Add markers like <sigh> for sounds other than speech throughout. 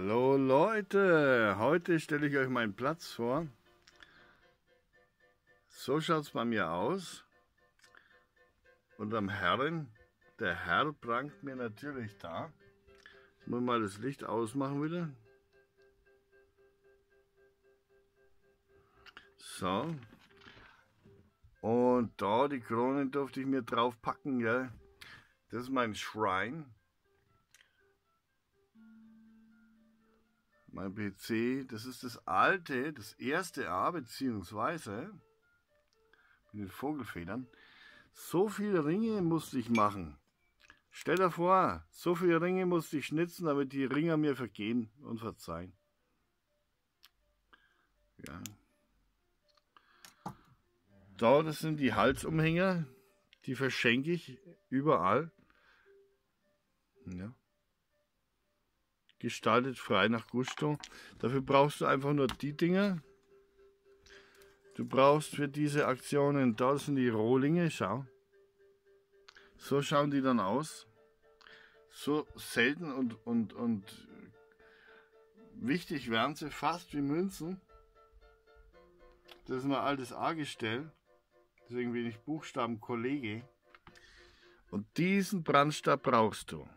Hallo Leute, heute stelle ich euch meinen Platz vor. So schaut es bei mir aus. Und am Herren, der Herr prangt mir natürlich da. Jetzt muss ich mal das Licht ausmachen wieder. So. Und da die Krone durfte ich mir drauf packen, gell? Das ist mein Shrine. mein PC, das ist das alte, das erste A, beziehungsweise mit den Vogelfedern. So viele Ringe musste ich machen. Stell dir vor, so viele Ringe musste ich schnitzen, damit die Ringer mir vergehen und verzeihen. Ja. Da, das sind die Halsumhänger, die verschenke ich überall. Ja gestaltet frei nach Gusto. Dafür brauchst du einfach nur die Dinger. Du brauchst für diese Aktionen, da sind die Rohlinge, schau. So schauen die dann aus. So selten und, und, und wichtig wären sie fast wie Münzen. Das ist mein altes A-Gestell. Deswegen bin ich Buchstabenkollege. Und diesen Brandstab brauchst du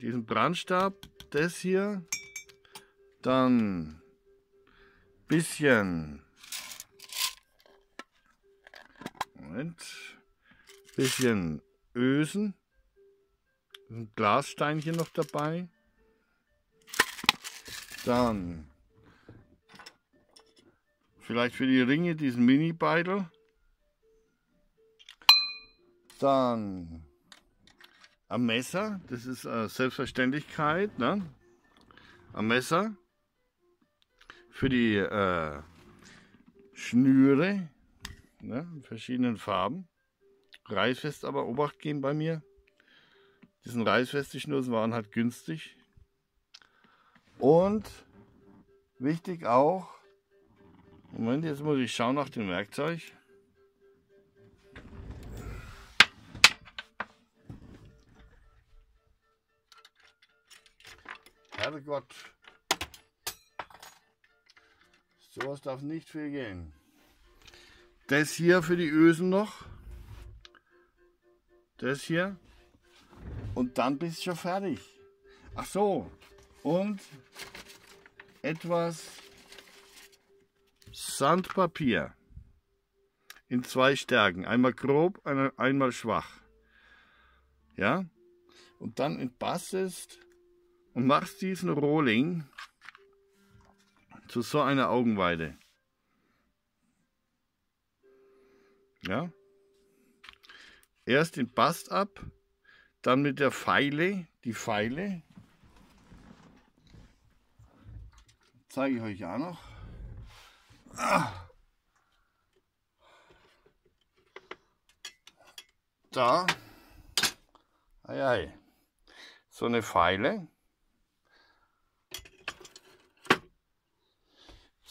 diesen Brandstab, das hier. Dann bisschen. Moment. Bisschen Ösen. Ein Glassteinchen noch dabei. Dann vielleicht für die Ringe diesen Mini-Beitel. Dann am Messer, das ist äh, Selbstverständlichkeit, ne? am Messer für die äh, Schnüre ne? in verschiedenen Farben. Reißfest aber Obacht geben bei mir. Diesen reißfeste Schnürsen waren halt günstig. Und wichtig auch, Moment, jetzt muss ich schauen nach dem Werkzeug. Herrgott. was darf nicht viel gehen. Das hier für die Ösen noch. Das hier. Und dann bist du schon fertig. Ach so. Und etwas Sandpapier in zwei Stärken. Einmal grob, einmal schwach. Ja? Und dann entbastelst und machst diesen Rohling zu so einer Augenweide. Ja? Erst den Bast ab, dann mit der Pfeile, die Pfeile, zeige ich euch auch noch. Ah. Da, ei, ei. so eine Pfeile.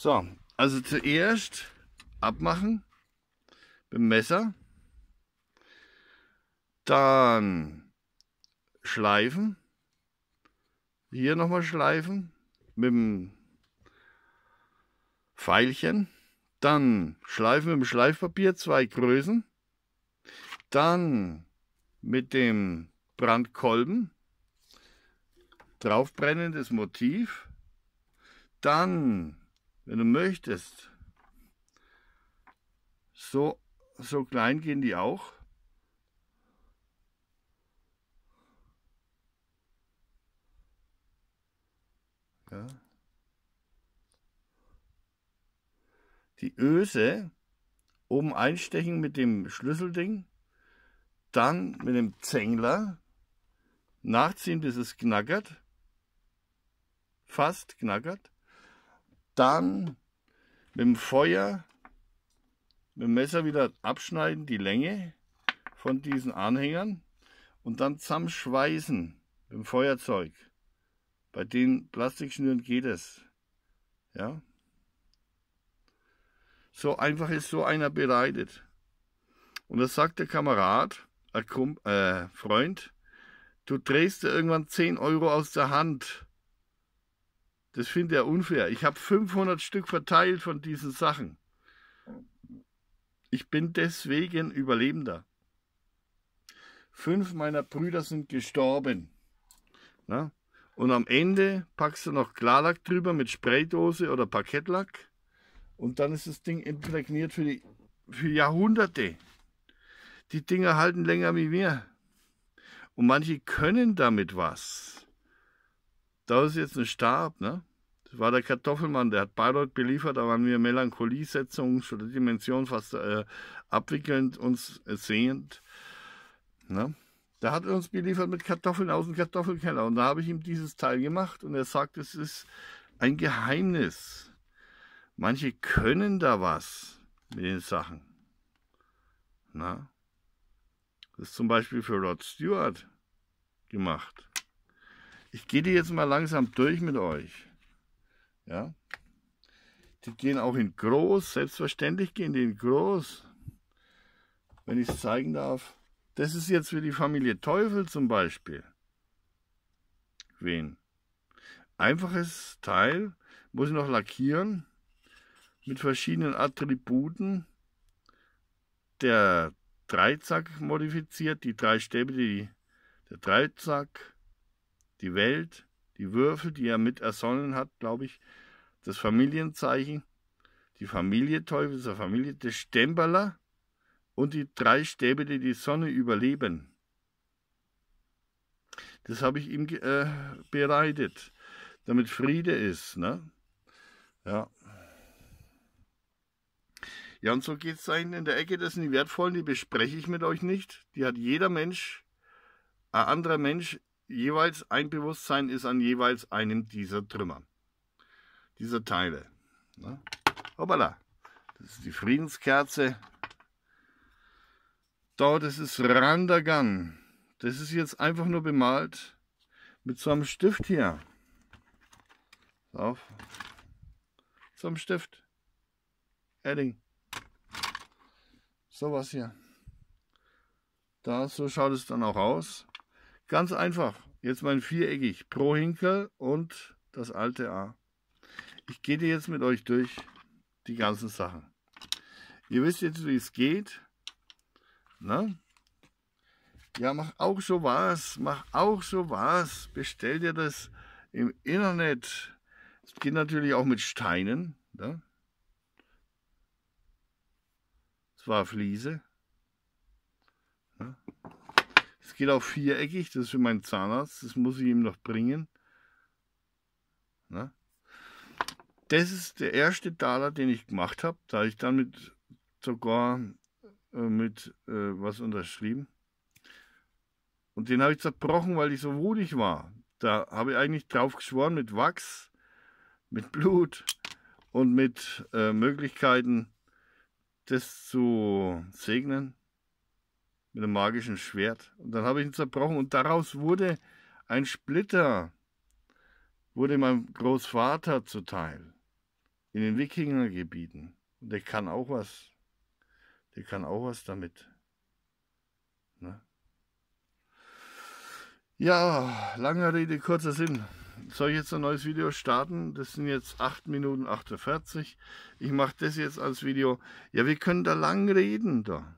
So, also zuerst abmachen mit dem Messer, dann schleifen, hier nochmal schleifen mit dem Pfeilchen, dann schleifen mit dem Schleifpapier zwei Größen, dann mit dem Brandkolben draufbrennendes Motiv, dann wenn du möchtest. So, so klein gehen die auch. Ja. Die Öse oben einstechen mit dem Schlüsselding, dann mit dem Zängler nachziehen, bis es knackert, fast knackert dann mit dem Feuer, mit dem Messer wieder abschneiden, die Länge von diesen Anhängern und dann zusammenschweißen mit dem Feuerzeug. Bei den Plastikschnüren geht es. Ja. So einfach ist so einer bereitet. Und das sagt der Kamerad, äh, Freund, du drehst dir irgendwann 10 Euro aus der Hand. Das finde ich unfair. Ich habe 500 Stück verteilt von diesen Sachen. Ich bin deswegen Überlebender. Fünf meiner Brüder sind gestorben. Na? Und am Ende packst du noch Klarlack drüber mit Spraydose oder Parkettlack. Und dann ist das Ding imprägniert für, die, für Jahrhunderte. Die Dinger halten länger wie wir. Und manche können damit was. Da ist jetzt ein Stab, ne? Das war der Kartoffelmann, der hat Bayreuth beliefert, da waren wir Melancholiesetzungen, schon Dimension fast äh, abwickelnd uns äh, sehend. Ne? Da hat er uns beliefert mit Kartoffeln aus dem Kartoffelkeller und da habe ich ihm dieses Teil gemacht und er sagt, es ist ein Geheimnis. Manche können da was mit den Sachen. Na? Ne? Das ist zum Beispiel für Rod Stewart gemacht. Ich gehe die jetzt mal langsam durch mit euch. Ja? Die gehen auch in groß, selbstverständlich gehen die in groß. Wenn ich es zeigen darf. Das ist jetzt für die Familie Teufel zum Beispiel. Wen? Einfaches Teil, muss ich noch lackieren, mit verschiedenen Attributen. Der Dreizack modifiziert, die drei Stäbe, die, der Dreizack, die Welt, die Würfel, die er mit ersonnen hat, glaube ich, das Familienzeichen, die Familie Teufels, der Familie, das Stemperler und die drei Stäbe, die die Sonne überleben. Das habe ich ihm äh, bereitet, damit Friede ist. Ne? Ja. Ja, und so geht es da hinten in der Ecke, das sind die wertvollen, die bespreche ich mit euch nicht. Die hat jeder Mensch, ein anderer Mensch, jeweils ein Bewusstsein ist an jeweils einem dieser Trümmer dieser Teile. Ne? Hoppala, das ist die Friedenskerze. Da, das ist es Randagan. Das ist jetzt einfach nur bemalt mit so einem Stift hier. Auf. So einem Stift. Edding. Sowas hier. Da, so schaut es dann auch aus. Ganz einfach. Jetzt mein viereckig pro Hinkel und das alte A. Ich gehe jetzt mit euch durch die ganzen Sachen. Ihr wisst jetzt, wie es geht. Ne? Ja, mach auch so was, mach auch so was. Bestell dir das im Internet. Es geht natürlich auch mit Steinen. Ne? Es war Fliese. Ne? Es geht auch viereckig, das ist für meinen Zahnarzt, das muss ich ihm noch bringen. Ne? das ist der erste Taler, den ich gemacht habe. Da habe ich dann mit sogar äh, mit äh, was unterschrieben. Und den habe ich zerbrochen, weil ich so wutig war. Da habe ich eigentlich drauf geschworen mit Wachs, mit Blut und mit äh, Möglichkeiten, das zu segnen mit einem magischen Schwert. Und dann habe ich ihn zerbrochen und daraus wurde ein Splitter, wurde meinem Großvater zuteil in den Wikingergebieten. Der kann auch was. Der kann auch was damit. Ne? Ja, langer Rede, kurzer Sinn. Soll ich jetzt ein neues Video starten? Das sind jetzt 8 Minuten 48. Ich mache das jetzt als Video. Ja, wir können da lang reden da.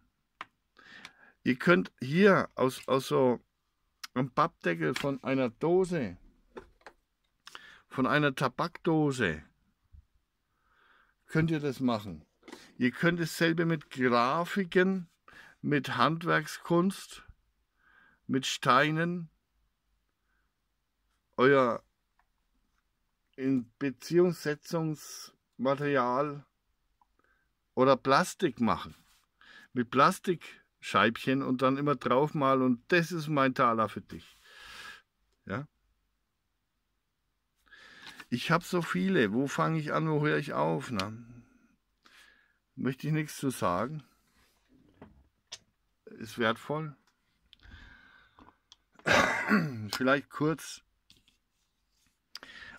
Ihr könnt hier aus, aus so einem Pappdeckel von einer Dose, von einer Tabakdose, könnt ihr das machen. Ihr könnt dasselbe mit Grafiken, mit Handwerkskunst, mit Steinen, euer in Beziehungssetzungsmaterial oder Plastik machen. Mit Plastikscheibchen und dann immer draufmalen und das ist mein Taler für dich. Ja? Ich habe so viele. Wo fange ich an, wo höre ich auf? Na? Möchte ich nichts zu sagen. Ist wertvoll. <coughs> Vielleicht kurz.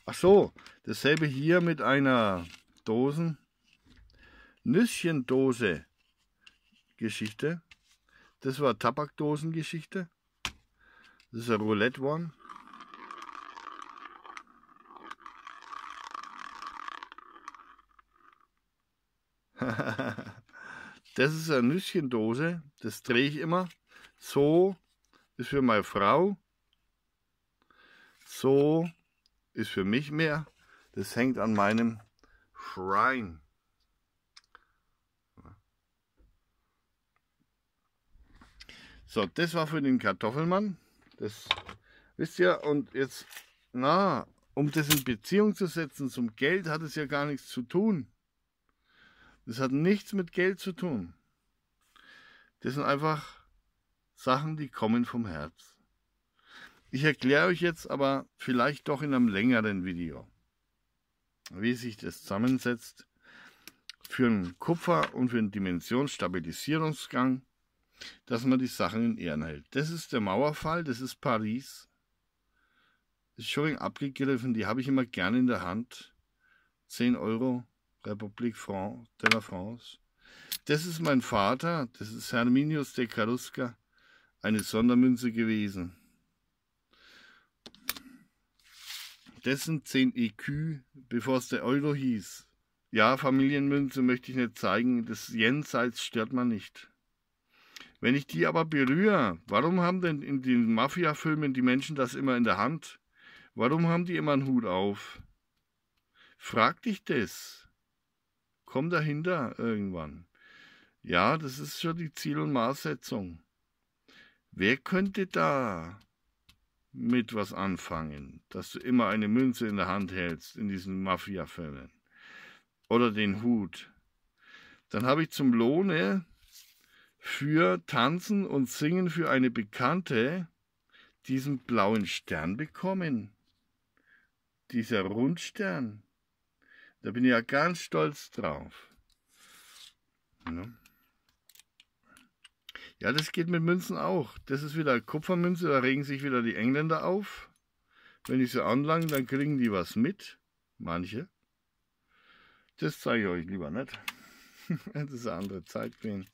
Ach so, dasselbe hier mit einer Dosen. Nüsschendose Geschichte. Das war Tabakdosengeschichte. Das ist eine Roulette One. <laughs> das ist eine Nüsschendose, das drehe ich immer. So ist für meine Frau, so ist für mich mehr. Das hängt an meinem Schrein. So, das war für den Kartoffelmann. Das wisst ihr, und jetzt, na, um das in Beziehung zu setzen zum Geld, hat es ja gar nichts zu tun. Das hat nichts mit Geld zu tun. Das sind einfach Sachen, die kommen vom Herz. Ich erkläre euch jetzt aber vielleicht doch in einem längeren Video, wie sich das zusammensetzt für einen Kupfer- und für einen Dimensionsstabilisierungsgang, dass man die Sachen in Ehren hält. Das ist der Mauerfall, das ist Paris. Das ist schon abgegriffen, die habe ich immer gerne in der Hand. 10 Euro, Republik France, de la France. Das ist mein Vater, das ist Herminius de Calusca, eine Sondermünze gewesen. Dessen 10 EQ, bevor es der Euro hieß. Ja, Familienmünze möchte ich nicht zeigen, das Jenseits stört man nicht. Wenn ich die aber berühre, warum haben denn in den Mafia-Filmen die Menschen das immer in der Hand? Warum haben die immer einen Hut auf? Frag dich das. Komm dahinter irgendwann. Ja, das ist schon die Ziel- und Maßsetzung. Wer könnte da mit was anfangen, dass du immer eine Münze in der Hand hältst in diesen Mafia-Fällen? Oder den Hut? Dann habe ich zum Lohne für Tanzen und Singen für eine Bekannte diesen blauen Stern bekommen. Dieser Rundstern. Da bin ich ja ganz stolz drauf. Ne? Ja, das geht mit Münzen auch. Das ist wieder Kupfermünze, da regen sich wieder die Engländer auf. Wenn ich sie anlange, dann kriegen die was mit. Manche. Das zeige ich euch lieber nicht. <laughs> das ist eine andere Zeit gewesen.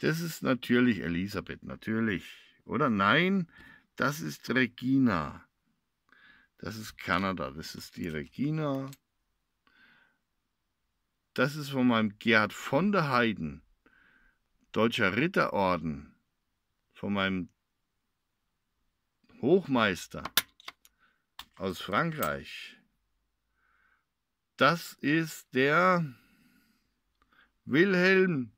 Das ist natürlich Elisabeth, natürlich. Oder nein, das ist Regina. Das ist Kanada, das ist die Regina. Das ist von meinem Gerhard von der Heiden, Deutscher Ritterorden, von meinem Hochmeister aus Frankreich. Das ist der Wilhelm,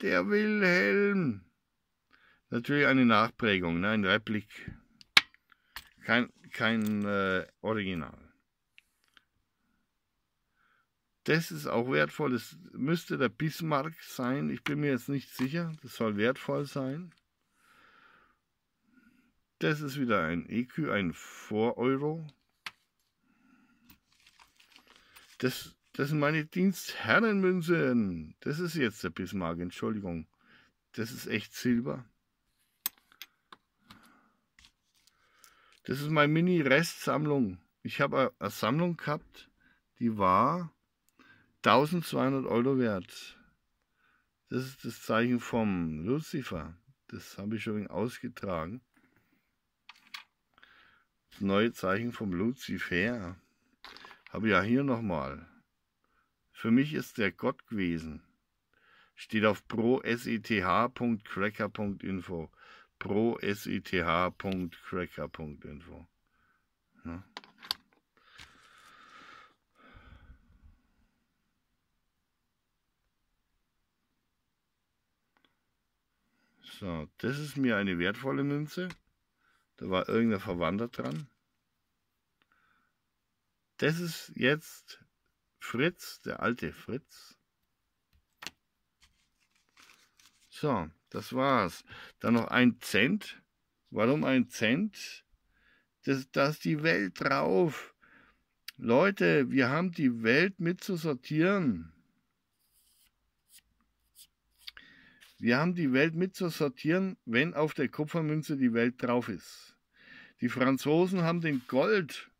der Wilhelm. Natürlich eine Nachprägung, ne? ein Replik. Kein kein äh, Original. Das ist auch wertvoll. Das müsste der Bismarck sein. Ich bin mir jetzt nicht sicher. Das soll wertvoll sein. Das ist wieder ein EQ, ein 4 Euro. Das, das sind meine Dienstherrenmünzen. Das ist jetzt der Bismarck, Entschuldigung. Das ist echt Silber. Das ist meine Mini-Restsammlung. Ich habe eine Sammlung gehabt, die war 1200 Euro wert. Das ist das Zeichen vom Lucifer. Das habe ich schon ausgetragen. Das neue Zeichen vom Lucifer. Habe ich ja hier nochmal. Für mich ist der Gott gewesen. Steht auf proseth.cracker.info prosith.cracker.info. Ne? So, das ist mir eine wertvolle Münze. Da war irgendein Verwandter dran. Das ist jetzt Fritz, der alte Fritz. So, das war's. Dann noch ein Cent. Warum ein Cent? Das, das ist die Welt drauf. Leute, wir haben die Welt mit zu sortieren. Wir haben die Welt mit zu sortieren, wenn auf der Kupfermünze die Welt drauf ist. Die Franzosen haben den Gold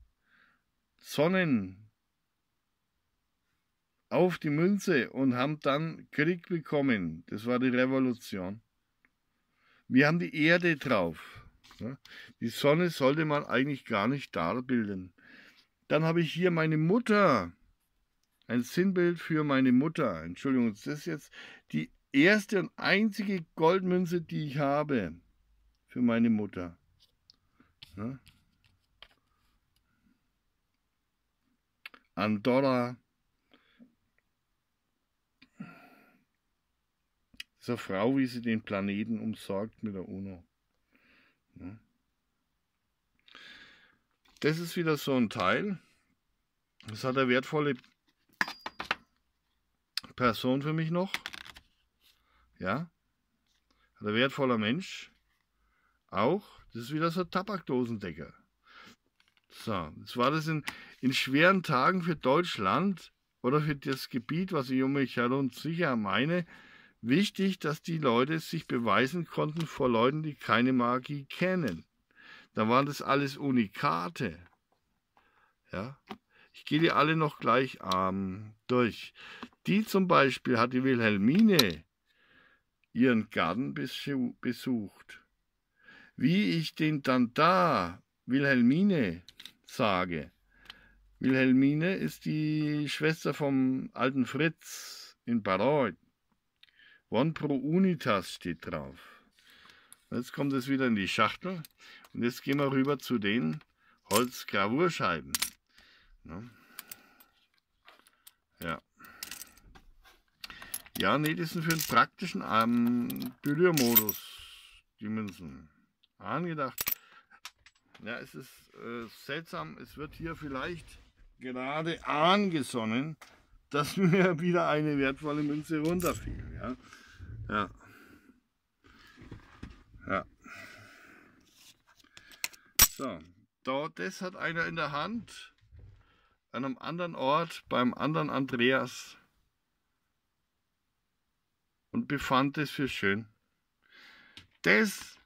Sonnen auf die Münze und haben dann Krieg bekommen. Das war die Revolution. Wir haben die Erde drauf. Ne? Die Sonne sollte man eigentlich gar nicht darbilden. Dann habe ich hier meine Mutter. Ein Sinnbild für meine Mutter. Entschuldigung, das ist jetzt die erste und einzige Goldmünze, die ich habe. Für meine Mutter. Ne? Andorra, zur Frau, wie sie den Planeten umsorgt mit der UNO. Ja. Das ist wieder so ein Teil. Das hat eine wertvolle Person für mich noch. Ja. Hat ein wertvoller Mensch. Auch. Das ist wieder so ein Tabakdosendecker. So, jetzt war das in, in schweren Tagen für Deutschland oder für das Gebiet, was ich um mich herum sicher meine, wichtig, dass die Leute sich beweisen konnten vor Leuten, die keine Magie kennen. Da waren das alles Unikate. Ja. Ich gehe die alle noch gleich ähm, durch. Die zum Beispiel hat die Wilhelmine ihren Garten besucht. Wie ich den dann da Wilhelmine sage. Wilhelmine ist die Schwester vom alten Fritz in Bayreuth. One pro Unitas steht drauf. Jetzt kommt es wieder in die Schachtel. Und jetzt gehen wir rüber zu den Holzgravurscheiben. Ne? Ja. Ja, nee, das sind für den praktischen ähm, Berührmodus die Münzen. Angedacht. Ja, es ist äh, seltsam. Es wird hier vielleicht gerade angesonnen dass <laughs> mir wieder eine wertvolle Münze runterfiel. Ja. Ja. ja. So, dort, das hat einer in der Hand. An einem anderen Ort, beim anderen Andreas. Und befand es für schön. Das,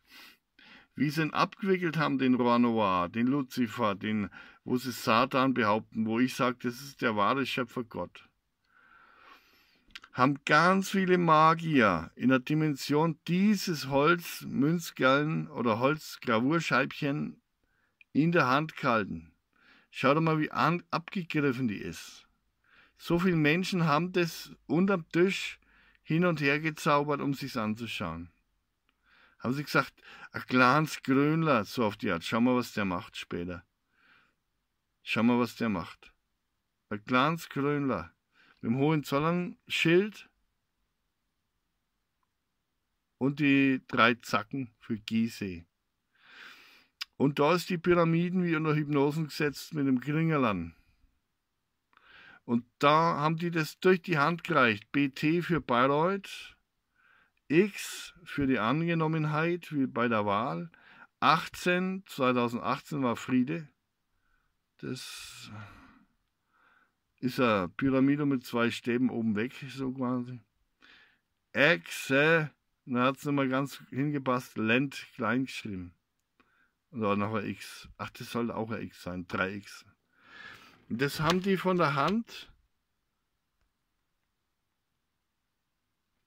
wie sie ihn abgewickelt haben, den Roi Noir, den Luzifer, den, wo sie Satan behaupten, wo ich sage, das ist der wahre Schöpfer Gott haben ganz viele Magier in der Dimension dieses Holz, oder Holzgravurscheibchen in der Hand gehalten. Schaut mal, wie an, abgegriffen die ist. So viele Menschen haben das unterm Tisch hin und her gezaubert, um sich's anzuschauen. Haben sie gesagt, ein Glanz Grönler, so auf die Art. Schau mal, was der macht später. Schau mal, was der macht. Ein Glanz Grönler mit dem Hohenzollern-Schild und die drei Zacken für Gizeh. Und da ist die Pyramiden wie unter Hypnosen gesetzt mit dem Klingerland. Und da haben die das durch die Hand gereicht. BT für Bayreuth, X für die Angenommenheit, wie bei der Wahl. 18, 2018 war Friede. Das ist eine Pyramide mit zwei Stäben oben weg, so quasi. Exe, da hat es nochmal ganz hingepasst, Lent klein geschrieben. Oder noch ein X. Ach, das sollte auch ein X sein, 3X. Das haben die von der Hand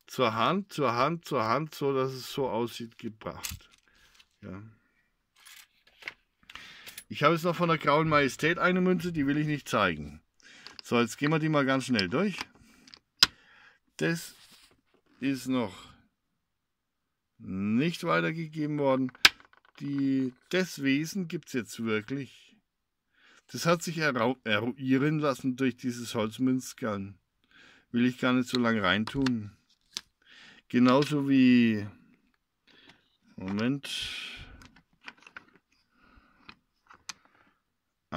zur Hand, zur Hand, zur Hand, so dass es so aussieht, gebracht. Ja. Ich habe jetzt noch von der Grauen Majestät eine Münze, die will ich nicht zeigen. So, jetzt gehen wir die mal ganz schnell durch. Das ist noch nicht weitergegeben worden. Die, das Wesen gibt es jetzt wirklich. Das hat sich eruieren lassen durch dieses Holzmünzgarn. Will ich gar nicht so lange reintun. Genauso wie... Moment...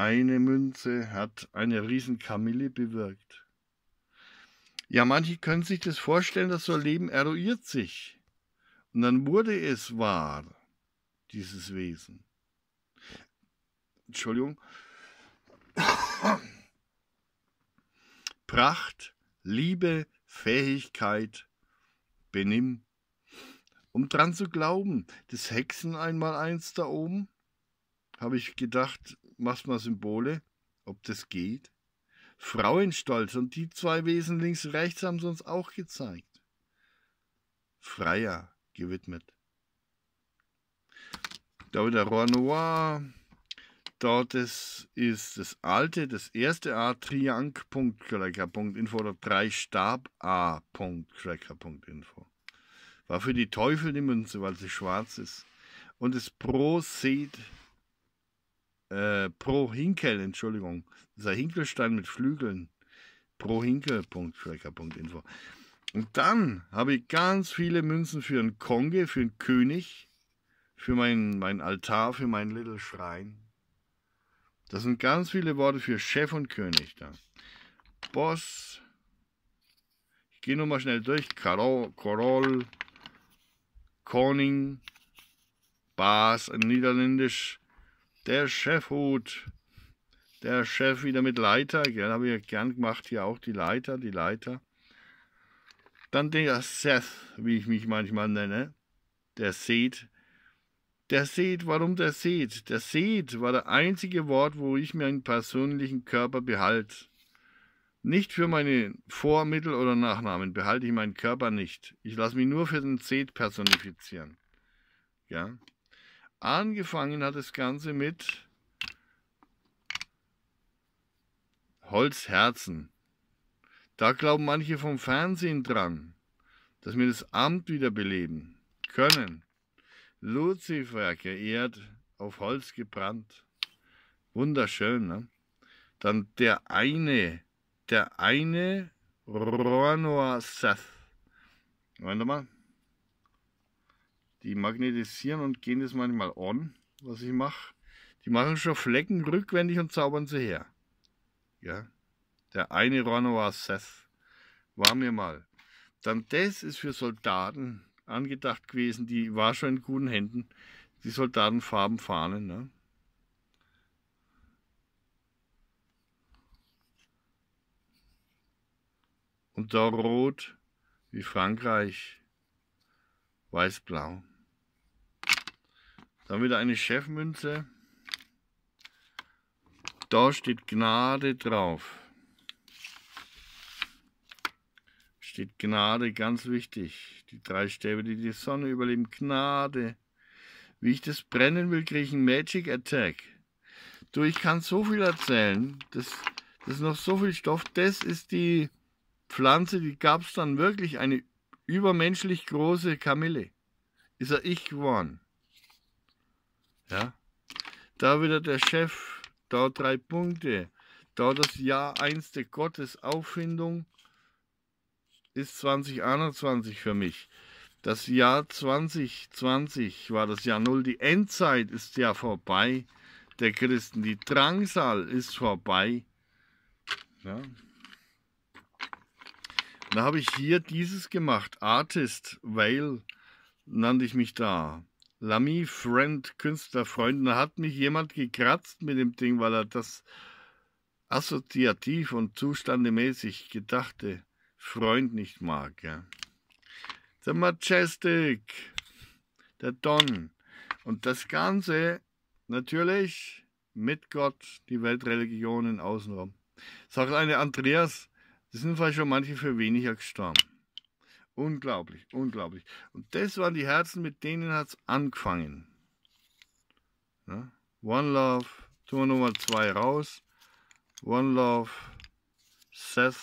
Eine Münze hat eine Kamille bewirkt. Ja, manche können sich das vorstellen, dass so ein Leben eruiert sich. Und dann wurde es wahr, dieses Wesen. Entschuldigung. Pracht, Liebe, Fähigkeit, Benimm. Um dran zu glauben, das Hexen einmal eins da oben, habe ich gedacht, machst mal Symbole, ob das geht. Frauenstolz und die zwei Wesen links rechts haben sie uns auch gezeigt. Freier gewidmet. Da wieder Roi Noir. Dort ist, ist das alte, das erste A, triank.cracker.info oder 3 Stab A.cracker.info. War für die Teufel die Münze, weil sie schwarz ist. Und das Pro-Seed äh, pro Hinkel, Entschuldigung. Dieser Hinkelstein mit Flügeln. Pro Hinkel.tracker.info. Und dann habe ich ganz viele Münzen für einen Konge, für einen König, für meinen mein Altar, für meinen Little Schrein. Das sind ganz viele Worte für Chef und König da. Boss. Ich gehe nochmal schnell durch. Karol, Korol, Corning, Bas in Niederländisch, der Chefhut, der Chef wieder mit Leiter, gell, habe ich ja gern gemacht, hier auch die Leiter, die Leiter. Dann der Seth, wie ich mich manchmal nenne, der Seth. Der Seth, warum der Seth? Der Seth war der einzige Wort, wo ich meinen persönlichen Körper behalte. Nicht für meine Vor-, Mittel- oder Nachnamen behalte ich meinen Körper nicht. Ich lasse mich nur für den Seth personifizieren. Ja, Angefangen hat das Ganze mit Holzherzen. Da glauben manche vom Fernsehen dran, dass wir das Amt wiederbeleben können. Luzifer geehrt, auf Holz gebrannt. Wunderschön, ne? Dann der eine, der eine Roanoa Seth. Warte mal. Die magnetisieren und gehen das manchmal on, was ich mache. Die machen schon Flecken rückwendig und zaubern sie her. Ja. Der eine Ranoir Seth war mir mal. Dann das ist für Soldaten angedacht gewesen, die war schon in guten Händen. Die Soldatenfarben Fahnen, ne? Und da rot wie Frankreich, weiß-blau. Dann wieder eine Chefmünze. Da steht Gnade drauf. Steht Gnade, ganz wichtig. Die drei Stäbe, die die Sonne überleben. Gnade. Wie ich das brennen will, kriege ich einen Magic Attack. Du, ich kann so viel erzählen. Das, das ist noch so viel Stoff. Das ist die Pflanze, die gab es dann wirklich. Eine übermenschlich große Kamille. Ist er ich geworden. Ja? Da wieder der Chef, da drei Punkte. Da das Jahr 1 der Gottesauffindung ist 2021 für mich. Das Jahr 2020 war das Jahr 0. Die Endzeit ist ja vorbei der Christen. Die Drangsal ist vorbei. Ja. Da habe ich hier dieses gemacht. Artist Whale nannte ich mich da. Lamy, Friend, Künstlerfreunden, hat mich jemand gekratzt mit dem Ding, weil er das assoziativ und zustandemäßig gedachte Freund nicht mag. Ja. The Majestic, der Don. Und das Ganze natürlich mit Gott, die Weltreligionen außenrum. Sagt eine Andreas, das sind vielleicht schon manche für weniger gestorben. Unglaublich, unglaublich. Und das waren die Herzen, mit denen hat es angefangen. Ja? One Love, tun wir nochmal zwei raus. One Love, Seth.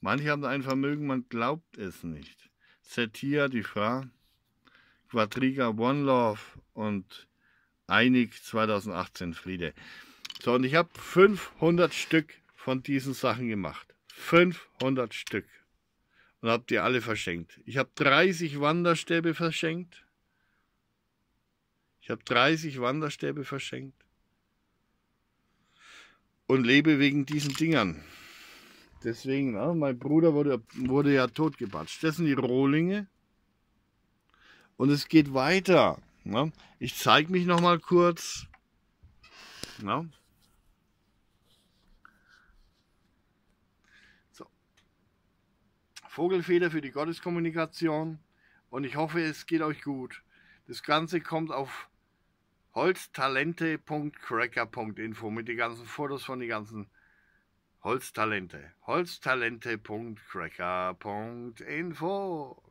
Manche haben ein Vermögen, man glaubt es nicht. Setia, die Frau. Quadriga, One Love und Einig 2018 Friede. So, und ich habe 500 Stück von diesen Sachen gemacht. 500 Stück und habe die alle verschenkt. Ich habe 30 Wanderstäbe verschenkt. Ich habe 30 Wanderstäbe verschenkt. Und lebe wegen diesen Dingern. Deswegen, ah, mein Bruder wurde, wurde ja totgebatscht. Das sind die Rohlinge. Und es geht weiter. Na? Ne? Ich zeige mich noch mal kurz. Na? Ne? Vogelfeder für die Gotteskommunikation und ich hoffe, es geht euch gut. Das Ganze kommt auf holztalente.cracker.info mit den ganzen Fotos von den ganzen Holztalente. Holztalente.cracker.info